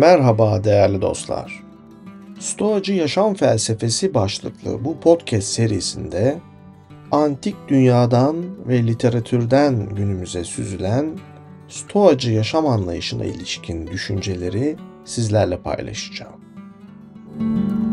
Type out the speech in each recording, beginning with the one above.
Merhaba değerli dostlar. Stoacı Yaşam Felsefesi başlıklı bu podcast serisinde antik dünyadan ve literatürden günümüze süzülen Stoacı yaşam anlayışına ilişkin düşünceleri sizlerle paylaşacağım. Müzik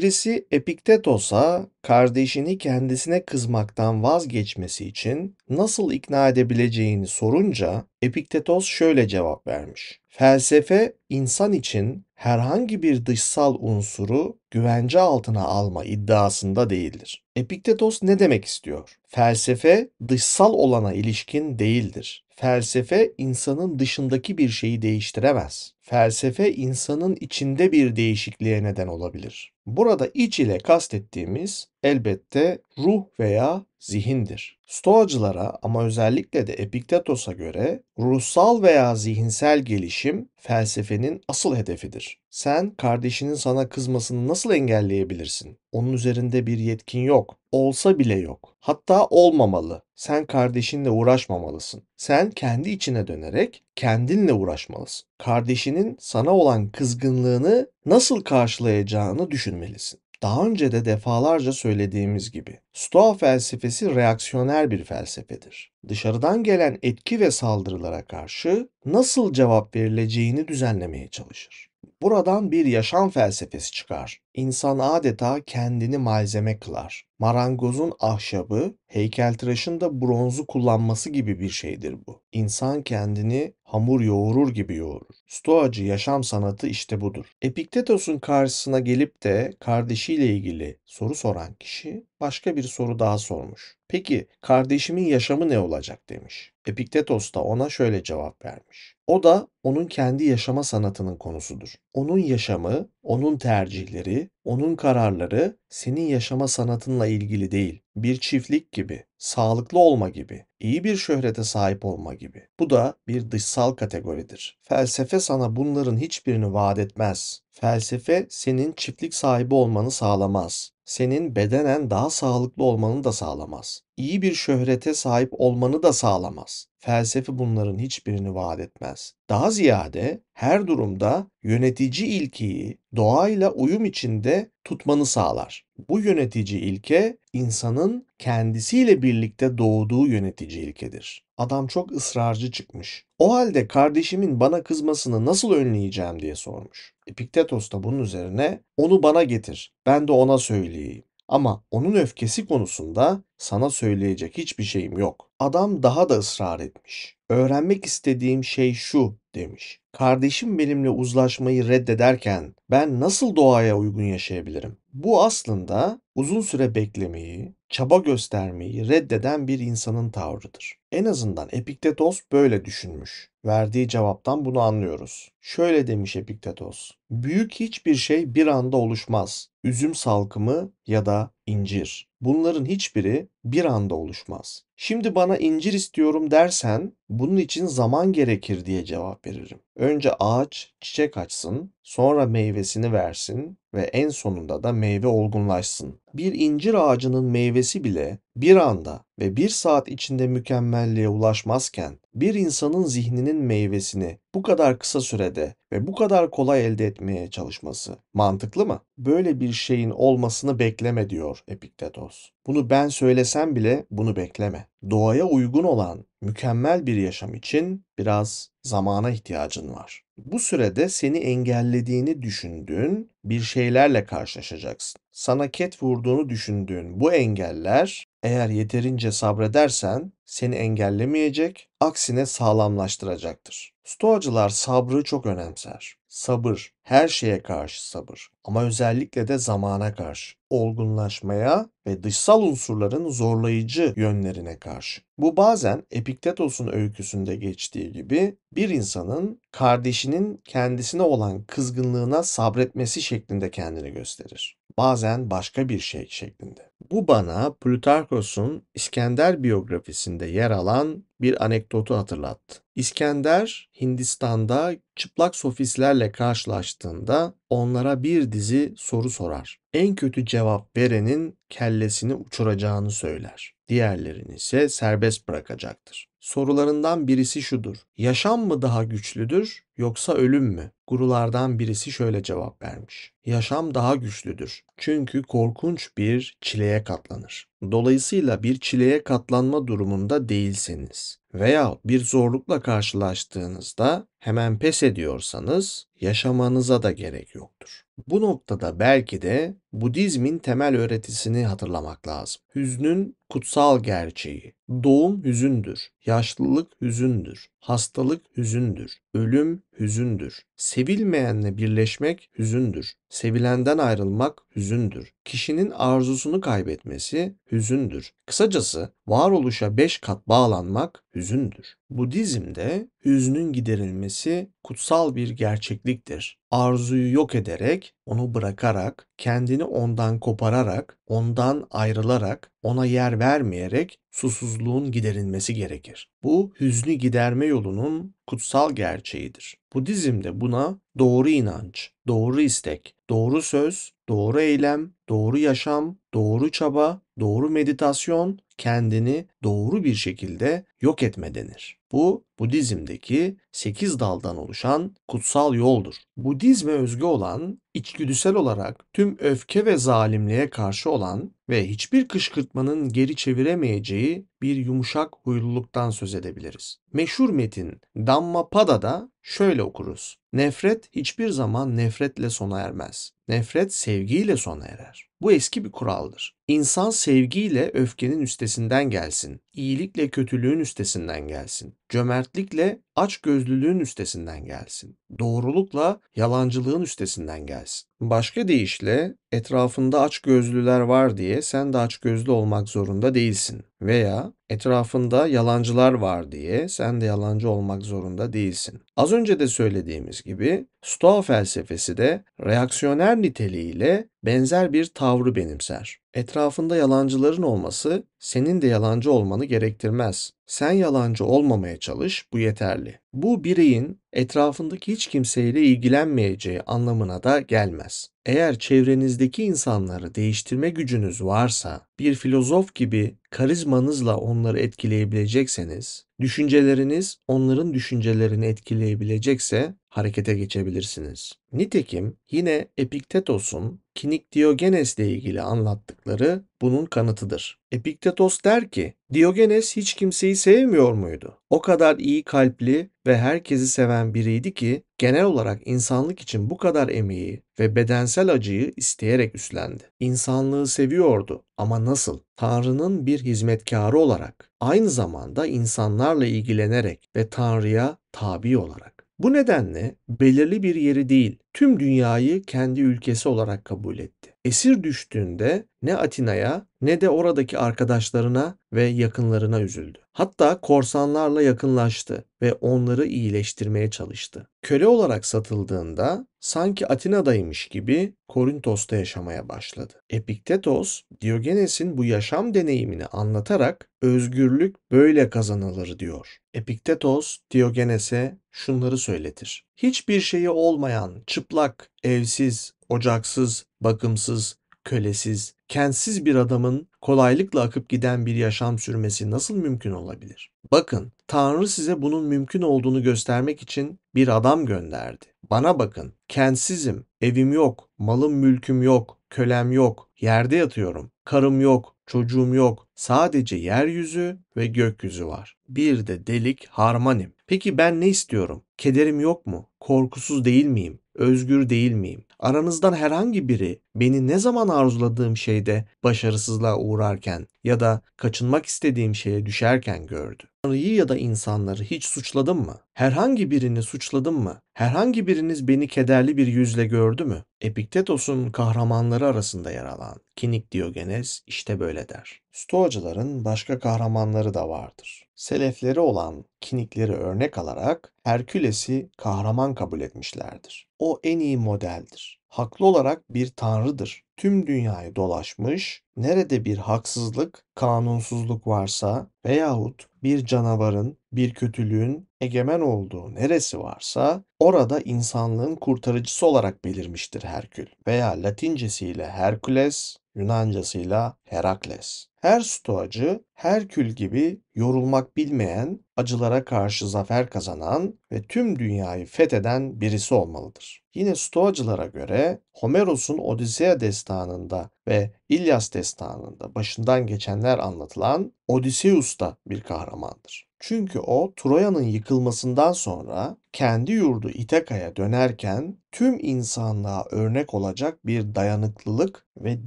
Birisi Epiktetos'a kardeşini kendisine kızmaktan vazgeçmesi için nasıl ikna edebileceğini sorunca Epiktetos şöyle cevap vermiş. Felsefe insan için herhangi bir dışsal unsuru güvence altına alma iddiasında değildir. Epiktetos ne demek istiyor? Felsefe dışsal olana ilişkin değildir. Felsefe insanın dışındaki bir şeyi değiştiremez. Felsefe insanın içinde bir değişikliğe neden olabilir. Burada iç ile kastettiğimiz elbette ruh veya zihindir. Stoacılara ama özellikle de Epiktetos'a göre ruhsal veya zihinsel gelişim felsefenin asıl hedefidir. Sen kardeşinin sana kızmasını nasıl engelleyebilirsin? Onun üzerinde bir yetkin yok. Olsa bile yok. Hatta olmamalı. Sen kardeşinle uğraşmamalısın. Sen kendi içine dönerek kendinle uğraşmalısın. Kardeşinin sana olan kızgınlığını nasıl karşılayacağını düşünmelisin. Daha önce de defalarca söylediğimiz gibi Stoa felsefesi reaksiyoner bir felsefedir. Dışarıdan gelen etki ve saldırılara karşı nasıl cevap verileceğini düzenlemeye çalışır. Buradan bir yaşam felsefesi çıkar. İnsan adeta kendini malzeme kılar. Marangozun ahşabı, heykeltıraşın da bronzu kullanması gibi bir şeydir bu. İnsan kendini hamur yoğurur gibi yoğurur. Stoacı yaşam sanatı işte budur. Epiktetos'un karşısına gelip de kardeşiyle ilgili soru soran kişi başka bir soru daha sormuş. Peki kardeşimin yaşamı ne olacak demiş. Epiktetos da ona şöyle cevap vermiş. O da onun kendi yaşama sanatının konusudur. Onun yaşamı, onun tercihleri, onun kararları senin yaşama sanatınla ilgili değil. Bir çiftlik gibi sağlıklı olma gibi, iyi bir şöhrete sahip olma gibi. Bu da bir dışsal kategoridir. Felsefe sana bunların hiçbirini vaat etmez. Felsefe senin çiftlik sahibi olmanı sağlamaz. Senin bedenen daha sağlıklı olmanı da sağlamaz. İyi bir şöhrete sahip olmanı da sağlamaz. Felsefe bunların hiçbirini vaat etmez. Daha ziyade her durumda yönetici ilkiyi doğayla uyum içinde tutmanı sağlar. Bu yönetici ilke insanın kendisiyle birlikte doğduğu yönetici ilkedir. Adam çok ısrarcı çıkmış. O halde kardeşimin bana kızmasını nasıl önleyeceğim diye sormuş. Epiktetos da bunun üzerine onu bana getir, ben de ona söyleyeyim. Ama onun öfkesi konusunda sana söyleyecek hiçbir şeyim yok. Adam daha da ısrar etmiş. Öğrenmek istediğim şey şu demiş. Kardeşim benimle uzlaşmayı reddederken ben nasıl doğaya uygun yaşayabilirim? Bu aslında uzun süre beklemeyi, çaba göstermeyi reddeden bir insanın tavrıdır. En azından Epiktetos böyle düşünmüş. Verdiği cevaptan bunu anlıyoruz. Şöyle demiş Epiktetos. Büyük hiçbir şey bir anda oluşmaz. Üzüm salkımı ya da incir. Bunların hiçbiri bir anda oluşmaz. Şimdi bana incir istiyorum dersen bunun için zaman gerekir diye cevap veririm. Önce ağaç çiçek açsın, sonra meyvesini versin ve en sonunda da meyve olgunlaşsın. Bir incir ağacının meyvesi bile bir anda ve bir saat içinde mükemmelliğe ulaşmazken bir insanın zihninin meyvesini bu kadar kısa sürede ve bu kadar kolay elde etmeye çalışması mantıklı mı? Böyle bir şeyin olmasını bekleme diyor Epiktetos. Bunu ben söylesem bile bunu bekleme. Doğaya uygun olan mükemmel bir yaşam için biraz zamana ihtiyacın var. Bu sürede seni engellediğini düşündüğün bir şeylerle karşılaşacaksın. Sana ket vurduğunu düşündüğün bu engeller eğer yeterince sabredersen seni engellemeyecek, aksine sağlamlaştıracaktır. Stoacılar sabrı çok önemser sabır, her şeye karşı sabır ama özellikle de zamana karşı, olgunlaşmaya ve dışsal unsurların zorlayıcı yönlerine karşı. Bu bazen Epiktetos'un öyküsünde geçtiği gibi bir insanın kardeşinin kendisine olan kızgınlığına sabretmesi şeklinde kendini gösterir. Bazen başka bir şey şeklinde. Bu bana Plutarkos'un İskender biyografisinde yer alan bir anekdotu hatırlattı. İskender Hindistan'da çıplak sofistlerle karşılaştığında onlara bir dizi soru sorar. En kötü cevap verenin kellesini uçuracağını söyler. Diğerlerini ise serbest bırakacaktır. Sorularından birisi şudur. Yaşam mı daha güçlüdür yoksa ölüm mü? Gurulardan birisi şöyle cevap vermiş. Yaşam daha güçlüdür. Çünkü korkunç bir çileye katlanır. Dolayısıyla bir çileye katlanma durumunda değilseniz veya bir zorlukla karşılaştığınızda hemen pes ediyorsanız yaşamanıza da gerek yoktur. Bu noktada belki de Budizmin temel öğretisini hatırlamak lazım. Hüznün kutsal gerçeği. Doğum hüzündür, yaşlılık hüzündür, hastalık hüzündür, ölüm hüzündür. Sevilmeyenle birleşmek hüzündür. Sevilenden ayrılmak hüzündür. Kişinin arzusunu kaybetmesi hüzündür. Kısacası varoluşa beş kat bağlanmak hüzündür. Budizm'de hüznün giderilmesi kutsal bir gerçekliktir. Arzuyu yok ederek, onu bırakarak, kendini ondan kopararak, ondan ayrılarak, ona yer vermeyerek susuzluğun giderilmesi gerekir. Bu hüznü giderme yolunun kutsal gerçeğidir. Budizm'de bu buna doğru inanç, doğru istek, doğru söz, doğru eylem, doğru yaşam, doğru çaba, doğru meditasyon kendini doğru bir şekilde yok etme denir. Bu Budizm'deki 8 daldan oluşan kutsal yoldur. Budizme özgü olan, içgüdüsel olarak tüm öfke ve zalimliğe karşı olan ve hiçbir kışkırtmanın geri çeviremeyeceği bir yumuşak huyluluktan söz edebiliriz. Meşhur metin Dhammapada'da şöyle okuruz. Nefret hiçbir zaman nefretle sona ermez. Nefret sevgiyle sona erer. Bu eski bir kuraldır. İnsan sevgiyle öfkenin üstesinden gelsin iyilikle kötülüğün üstesinden gelsin. Cömertlikle açgözlülüğün üstesinden gelsin. Doğrulukla yalancılığın üstesinden gelsin. Başka deyişle etrafında gözlüler var diye sen de gözlü olmak zorunda değilsin veya etrafında yalancılar var diye sen de yalancı olmak zorunda değilsin. Az önce de söylediğimiz gibi Stoa felsefesi de reaksiyoner niteliğiyle benzer bir tavrı benimser. Etrafında yalancıların olması senin de yalancı olmanı gerektirmez. Sen yalancı olmamaya çalış, bu yeterli. Bu bireyin etrafındaki hiç kimseyle ilgilenmeyeceği anlamına da gelmez. Eğer çevrenizdeki insanları değiştirme gücünüz varsa, bir filozof gibi karizmanızla onları etkileyebilecekseniz, düşünceleriniz onların düşüncelerini etkileyebilecekse harekete geçebilirsiniz. Nitekim yine Epiktetos'un Kinik Diogenes ile ilgili anlattıkları bunun kanıtıdır. Epiktetos der ki, Diogenes hiç kimseyi sevmiyor muydu? O kadar iyi kalpli ve herkesi seven biriydi ki genel olarak insanlık için bu kadar emeği ve bedensel acıyı isteyerek üstlendi. İnsanlığı seviyordu ama nasıl? Tanrı'nın bir hizmetkarı olarak, aynı zamanda insanlarla ilgilenerek ve Tanrı'ya tabi olarak. Bu nedenle belirli bir yeri değil, tüm dünyayı kendi ülkesi olarak kabul etti. Esir düştüğünde ne Atina'ya ne de oradaki arkadaşlarına ve yakınlarına üzüldü. Hatta korsanlarla yakınlaştı ve onları iyileştirmeye çalıştı. Köle olarak satıldığında sanki Atina'daymış gibi Korintos'ta yaşamaya başladı. Epiktetos, Diogenes'in bu yaşam deneyimini anlatarak özgürlük böyle kazanılır diyor. Epiktetos, Diogenese şunları söyletir. Hiçbir şeyi olmayan, çıplak, evsiz, ocaksız, bakımsız, kölesiz, kentsiz bir adamın kolaylıkla akıp giden bir yaşam sürmesi nasıl mümkün olabilir? Bakın, Tanrı size bunun mümkün olduğunu göstermek için bir adam gönderdi. Bana bakın, kentsizim, evim yok, malım mülküm yok, kölem yok, yerde yatıyorum, karım yok, çocuğum yok, sadece yeryüzü ve gökyüzü var. Bir de delik harmanim. Peki ben ne istiyorum? Kederim yok mu? Korkusuz değil miyim? Özgür değil miyim? Aranızdan herhangi biri beni ne zaman arzuladığım şeyde başarısızlığa uğrarken ya da kaçınmak istediğim şeye düşerken gördü. Tanrı'yı ya da insanları hiç suçladım mı? Herhangi birini suçladım mı? Herhangi biriniz beni kederli bir yüzle gördü mü? Epiktetos'un kahramanları arasında yer alan Kinik Diogenes işte böyle der. Stoacıların başka kahramanları da vardır selefleri olan kinikleri örnek alarak Herküles'i kahraman kabul etmişlerdir. O en iyi modeldir. Haklı olarak bir tanrıdır tüm dünyayı dolaşmış, nerede bir haksızlık, kanunsuzluk varsa veyahut bir canavarın, bir kötülüğün egemen olduğu neresi varsa orada insanlığın kurtarıcısı olarak belirmiştir Herkül veya Latincesiyle Herkules, Yunancasıyla Herakles. Her stoacı Herkül gibi yorulmak bilmeyen, acılara karşı zafer kazanan ve tüm dünyayı fetheden birisi olmalıdır. Yine stoacılara göre Homeros'un Odisea destanında ve İlyas destanında başından geçenler anlatılan Odysseus da bir kahramandır. Çünkü o Troya'nın yıkılmasından sonra kendi yurdu İtakaya dönerken tüm insanlığa örnek olacak bir dayanıklılık ve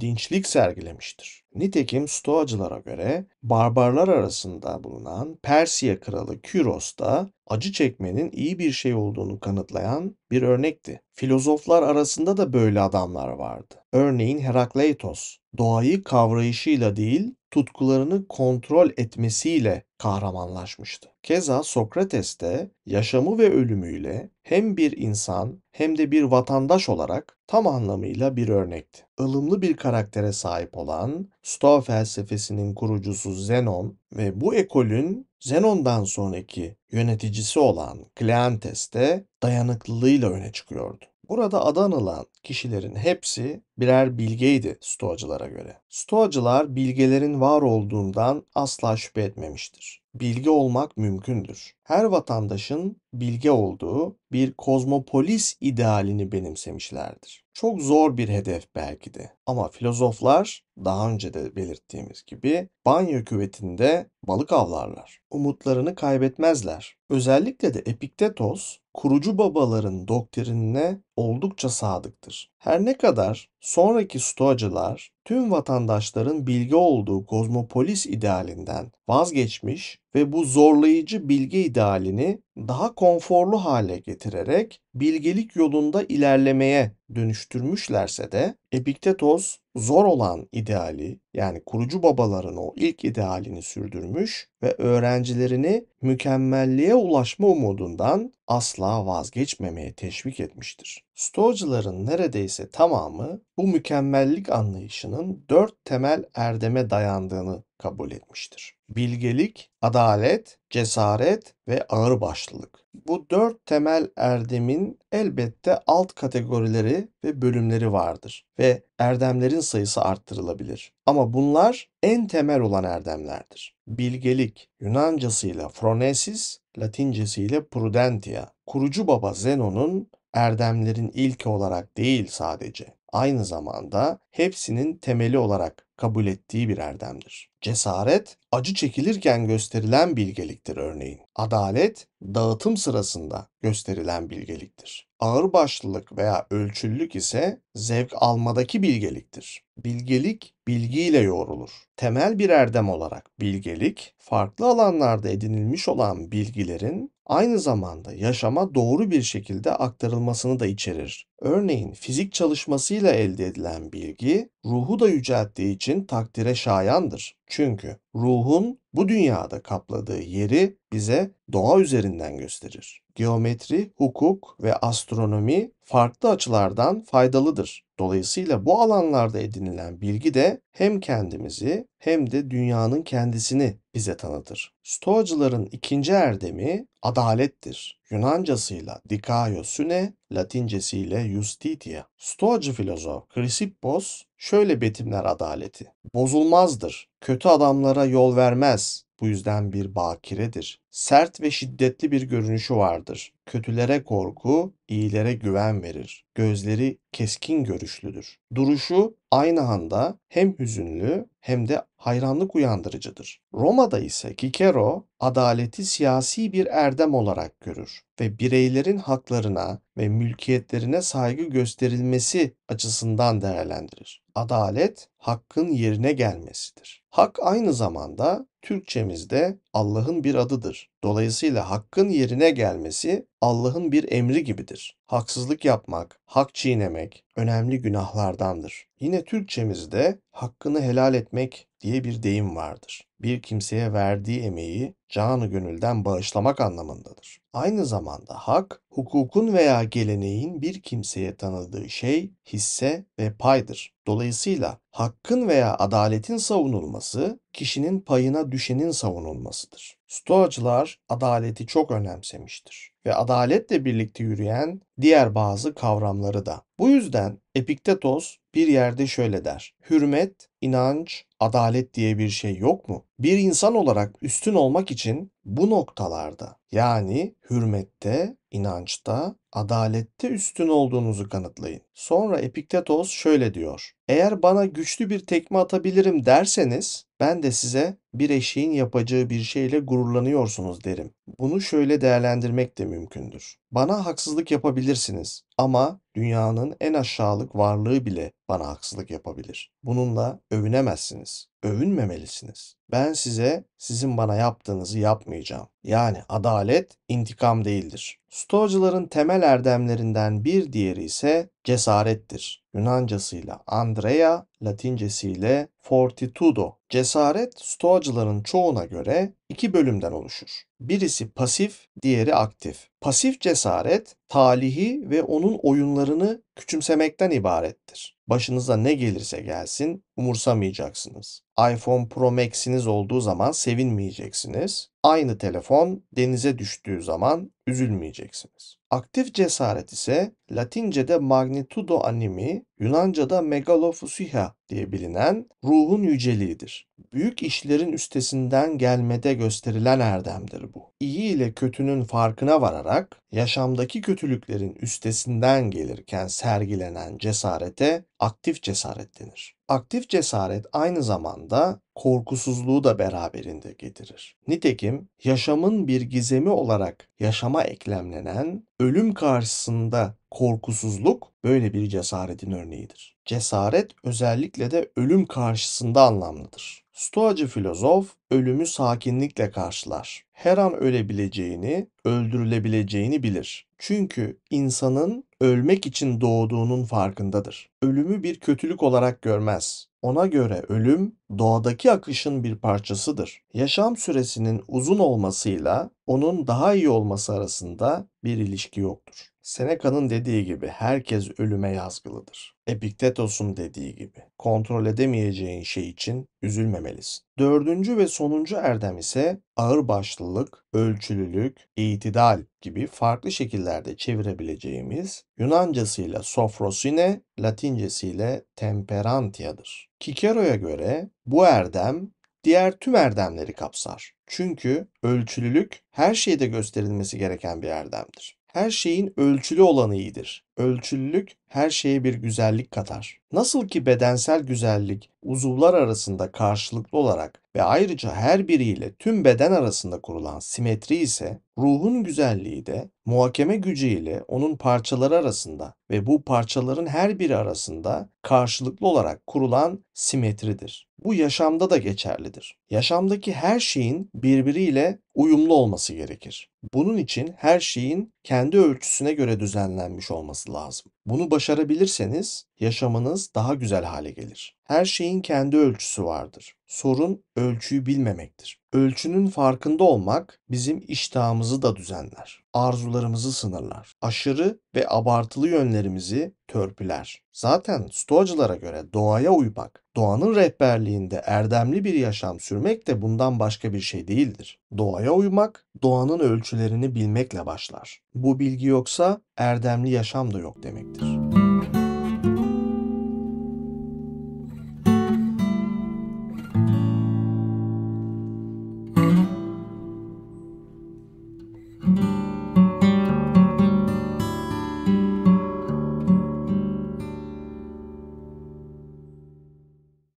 dinçlik sergilemiştir. Nitekim Stoacılara göre barbarlar arasında bulunan Persiya kralı Kyros da acı çekmenin iyi bir şey olduğunu kanıtlayan bir örnekti. Filozoflar arasında da böyle adamlar vardı. Örneğin Herakleitos, doğayı kavrayışıyla değil tutkularını kontrol etmesiyle kahramanlaşmıştı. Keza Sokrates de yaşamı ve ölümüyle hem bir insan hem de bir vatandaş olarak tam anlamıyla bir örnekti. Ilımlı bir karaktere sahip olan Stoa felsefesinin kurucusu Zenon ve bu ekolün Zenon'dan sonraki yöneticisi olan Kleantes de dayanıklılığıyla öne çıkıyordu. Burada adanılan kişilerin hepsi birer bilgeydi Stoacılara göre. Stoacılar bilgelerin var olduğundan asla şüphe etmemiştir. Bilge olmak mümkündür. Her vatandaşın bilge olduğu bir kozmopolis idealini benimsemişlerdir. Çok zor bir hedef belki de ama filozoflar daha önce de belirttiğimiz gibi banyo küvetinde balık avlarlar. Umutlarını kaybetmezler. Özellikle de Epiktetos kurucu babaların doktrinine oldukça sadıktır. Her ne kadar sonraki Stoacılar tüm vatandaşların bilgi olduğu kozmopolis idealinden vazgeçmiş ve bu zorlayıcı bilgi idealini daha konforlu hale getirerek bilgelik yolunda ilerlemeye dönüştürmüşlerse de Epiktetos zor olan ideali yani kurucu babaların o ilk idealini sürdürmüş ve öğrencilerini mükemmelliğe ulaşma umudundan asla vazgeçmemeye teşvik etmiştir. Stoacıların neredeyse tamamı bu mükemmellik anlayışının dört temel erdeme dayandığını kabul etmiştir. Bilgelik, adalet, cesaret ve ağırbaşlılık. Bu dört temel erdemin elbette alt kategorileri ve bölümleri vardır ve erdemlerin sayısı arttırılabilir. Ama bunlar en temel olan erdemlerdir. Bilgelik Yunancasıyla phronesis, Latincesiyle prudentia. Kurucu baba Zenon'un erdemlerin ilki olarak değil sadece, aynı zamanda hepsinin temeli olarak kabul ettiği bir erdemdir. Cesaret, acı çekilirken gösterilen bilgeliktir örneğin. Adalet, dağıtım sırasında gösterilen bilgeliktir. Ağırbaşlılık veya ölçüllük ise zevk almadaki bilgeliktir. Bilgelik, bilgiyle yoğrulur. Temel bir erdem olarak bilgelik, farklı alanlarda edinilmiş olan bilgilerin aynı zamanda yaşama doğru bir şekilde aktarılmasını da içerir. Örneğin fizik çalışmasıyla elde edilen bilgi, sevgi ruhu da yücelttiği için takdire şayandır. Çünkü ruhun bu dünyada kapladığı yeri bize doğa üzerinden gösterir geometri, hukuk ve astronomi farklı açılardan faydalıdır. Dolayısıyla bu alanlarda edinilen bilgi de hem kendimizi hem de dünyanın kendisini bize tanıtır. Stoacıların ikinci erdemi adalettir. Yunancasıyla dikaiosune, Latincesiyle justitia. Stoacı filozof Chrysippos şöyle betimler adaleti. Bozulmazdır, kötü adamlara yol vermez, bu yüzden bir bakiredir Sert ve şiddetli bir görünüşü vardır. Kötülere korku, iyilere güven verir. Gözleri keskin görüşlüdür. Duruşu aynı anda hem hüzünlü hem de hayranlık uyandırıcıdır. Roma'da ise Kikero adaleti siyasi bir erdem olarak görür ve bireylerin haklarına ve mülkiyetlerine saygı gösterilmesi açısından değerlendirir. Adalet hakkın yerine gelmesidir. Hak aynı zamanda Türkçemizde Allah'ın bir adıdır. Dolayısıyla hakkın yerine gelmesi Allah'ın bir emri gibidir. Haksızlık yapmak, hak çiğnemek önemli günahlardandır. Yine Türkçemizde hakkını helal etmek diye bir deyim vardır. Bir kimseye verdiği emeği canı gönülden bağışlamak anlamındadır. Aynı zamanda hak, hukukun veya geleneğin bir kimseye tanıdığı şey, hisse ve paydır. Dolayısıyla hakkın veya adaletin savunulması, kişinin payına düşenin savunulmasıdır. Stoacılar adaleti çok önemsemiştir ve adaletle birlikte yürüyen diğer bazı kavramları da. Bu yüzden Epiktetos bir yerde şöyle der. Hürmet, inanç, adalet diye bir şey yok mu? Bir insan olarak üstün olmak için bu noktalarda yani hürmette, inançta, adalette üstün olduğunuzu kanıtlayın. Sonra Epiktetos şöyle diyor. Eğer bana güçlü bir tekme atabilirim derseniz ben de size bir eşeğin yapacağı bir şeyle gururlanıyorsunuz derim. Bunu şöyle değerlendirmek de mümkündür. Bana haksızlık yapabilirsiniz ama dünyanın en aşağılık varlığı bile bana haksızlık yapabilir. Bununla övünemezsiniz. Övünmemelisiniz. Ben size sizin bana yaptığınızı yapmayacağım. Yani adalet intikam değildir. Stoacıların temel erdemlerinden bir diğeri ise cesarettir. Yunancasıyla Andrea, Latincesiyle Fortitudo. Cesaret Stoacıların çoğuna göre iki bölümden oluşur. Birisi pasif, diğeri aktif. Pasif cesaret, talihi ve onun oyunlarını küçümsemekten ibarettir. Başınıza ne gelirse gelsin, umursamayacaksınız. iPhone Pro Max'iniz olduğu zaman sevinmeyeceksiniz. Aynı telefon denize düştüğü zaman üzülmeyeceksiniz. Aktif cesaret ise Latince'de magnitudo animi Yunanca'da megalophusiha diye bilinen ruhun yüceliğidir. Büyük işlerin üstesinden gelmede gösterilen erdemdir bu. İyi ile kötünün farkına vararak yaşamdaki kötülüklerin üstesinden gelirken sergilenen cesarete aktif cesaret denir. Aktif cesaret aynı zamanda korkusuzluğu da beraberinde getirir. Nitekim yaşamın bir gizemi olarak yaşama eklemlenen ölüm karşısında korkusuzluk böyle bir cesaretin örneğidir. Cesaret özellikle de ölüm karşısında anlamlıdır. Stoacı filozof ölümü sakinlikle karşılar. Her an ölebileceğini, öldürülebileceğini bilir. Çünkü insanın ölmek için doğduğunun farkındadır. Ölümü bir kötülük olarak görmez. Ona göre ölüm doğadaki akışın bir parçasıdır. Yaşam süresinin uzun olmasıyla onun daha iyi olması arasında bir ilişki yoktur. Seneca'nın dediği gibi herkes ölüme yazgılıdır. Epiktetos'un dediği gibi kontrol edemeyeceğin şey için üzülmemelisin. Dördüncü ve sonuncu erdem ise ağırbaşlılık, ölçülülük, itidal gibi farklı şekillerde çevirebileceğimiz Yunancasıyla sofrosine, Latincesiyle temperantia'dır. Kikero'ya göre bu erdem diğer tüm erdemleri kapsar. Çünkü ölçülülük her şeyde gösterilmesi gereken bir erdemdir her şeyin ölçülü olanı iyidir. Ölçüllük her şeye bir güzellik katar. Nasıl ki bedensel güzellik uzuvlar arasında karşılıklı olarak ve ayrıca her biriyle tüm beden arasında kurulan simetri ise ruhun güzelliği de muhakeme gücüyle onun parçaları arasında ve bu parçaların her biri arasında karşılıklı olarak kurulan simetridir. Bu yaşamda da geçerlidir. Yaşamdaki her şeyin birbiriyle uyumlu olması gerekir. Bunun için her şeyin kendi ölçüsüne göre düzenlenmiş olması olması lazım. Bunu başarabilirseniz yaşamınız daha güzel hale gelir. Her şeyin kendi ölçüsü vardır. Sorun ölçüyü bilmemektir. Ölçünün farkında olmak bizim iştahımızı da düzenler. Arzularımızı sınırlar. Aşırı ve abartılı yönlerimizi törpüler. Zaten stoacılara göre doğaya uymak, doğanın rehberliğinde erdemli bir yaşam sürmek de bundan başka bir şey değildir. Doğaya uymak, doğanın ölçülerini bilmekle başlar. Bu bilgi yoksa erdemli yaşam da yok demektir.